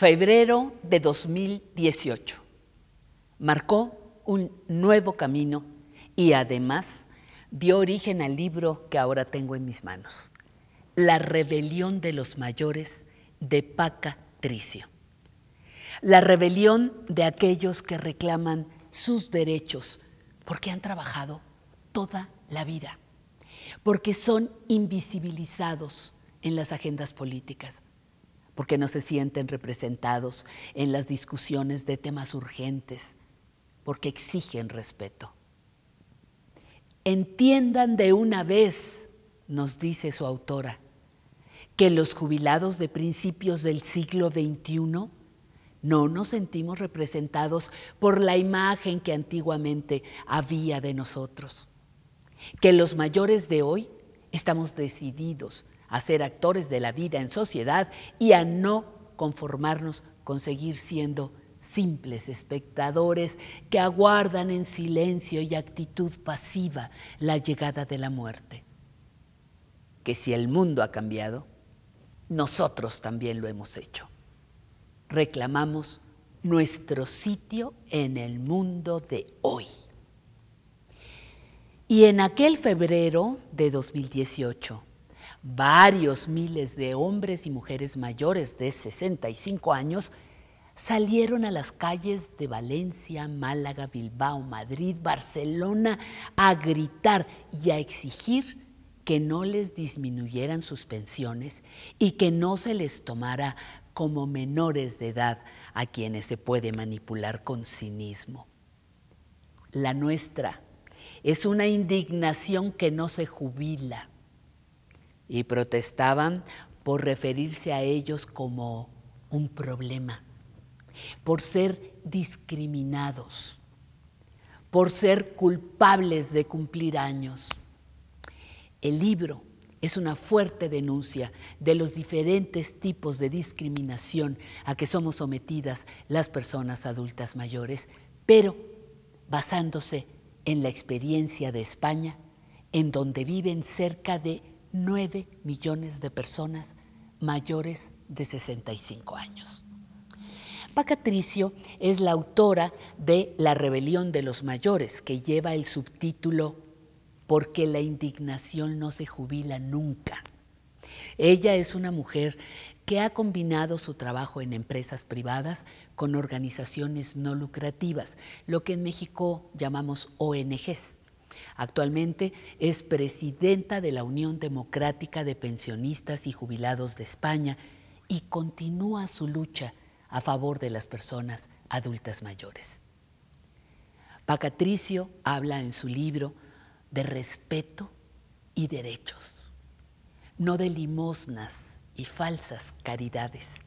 febrero de 2018. Marcó un nuevo camino y además dio origen al libro que ahora tengo en mis manos, La rebelión de los mayores de Paca Tricio. La rebelión de aquellos que reclaman sus derechos porque han trabajado toda la vida, porque son invisibilizados en las agendas políticas, porque no se sienten representados en las discusiones de temas urgentes, porque exigen respeto. Entiendan de una vez, nos dice su autora, que los jubilados de principios del siglo XXI no nos sentimos representados por la imagen que antiguamente había de nosotros, que los mayores de hoy estamos decididos a ser actores de la vida en sociedad y a no conformarnos con seguir siendo simples espectadores que aguardan en silencio y actitud pasiva la llegada de la muerte. Que si el mundo ha cambiado, nosotros también lo hemos hecho. Reclamamos nuestro sitio en el mundo de hoy. Y en aquel febrero de 2018, varios miles de hombres y mujeres mayores de 65 años salieron a las calles de Valencia, Málaga, Bilbao, Madrid, Barcelona a gritar y a exigir que no les disminuyeran sus pensiones y que no se les tomara como menores de edad a quienes se puede manipular con cinismo. La nuestra es una indignación que no se jubila, y protestaban por referirse a ellos como un problema, por ser discriminados, por ser culpables de cumplir años. El libro es una fuerte denuncia de los diferentes tipos de discriminación a que somos sometidas las personas adultas mayores, pero basándose en la experiencia de España, en donde viven cerca de 9 millones de personas mayores de 65 años. Pacatricio es la autora de La rebelión de los mayores, que lleva el subtítulo Porque la indignación no se jubila nunca. Ella es una mujer que ha combinado su trabajo en empresas privadas con organizaciones no lucrativas, lo que en México llamamos ONGs. Actualmente es presidenta de la Unión Democrática de Pensionistas y Jubilados de España y continúa su lucha a favor de las personas adultas mayores. Pacatricio habla en su libro de respeto y derechos, no de limosnas y falsas caridades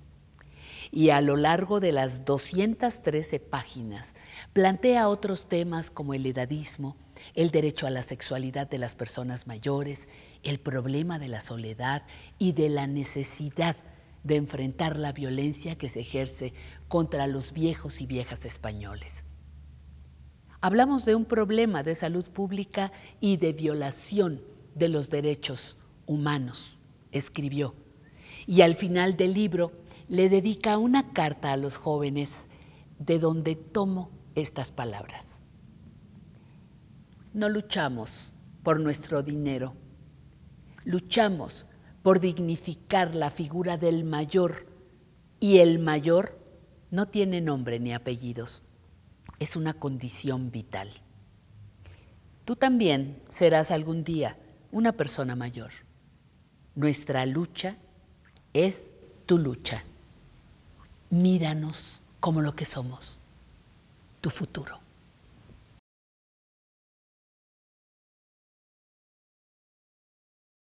y a lo largo de las 213 páginas plantea otros temas como el edadismo, el derecho a la sexualidad de las personas mayores, el problema de la soledad y de la necesidad de enfrentar la violencia que se ejerce contra los viejos y viejas españoles. Hablamos de un problema de salud pública y de violación de los derechos humanos, escribió. Y al final del libro le dedica una carta a los jóvenes de donde tomo estas palabras. No luchamos por nuestro dinero, luchamos por dignificar la figura del mayor y el mayor no tiene nombre ni apellidos, es una condición vital. Tú también serás algún día una persona mayor. Nuestra lucha es tu lucha míranos como lo que somos, tu futuro.